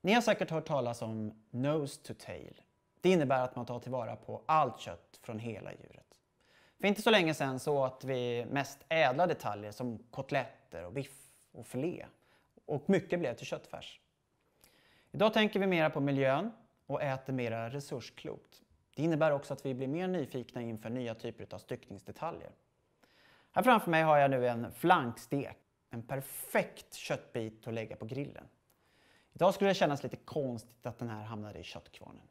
Ni har säkert hört talas om nose to tail. Det innebär att man tar tillvara på allt kött från hela djuret. För inte så länge sedan så åt vi mest ädla detaljer som kotletter och biff och filé. Och mycket blev till köttfärs. Idag tänker vi mera på miljön och äter mera resursklokt. Det innebär också att vi blir mer nyfikna inför nya typer av styckningsdetaljer. Här framför mig har jag nu en flankstek. En perfekt köttbit att lägga på grillen. Idag skulle det kännas lite konstigt att den här hamnade i köttkvarnen.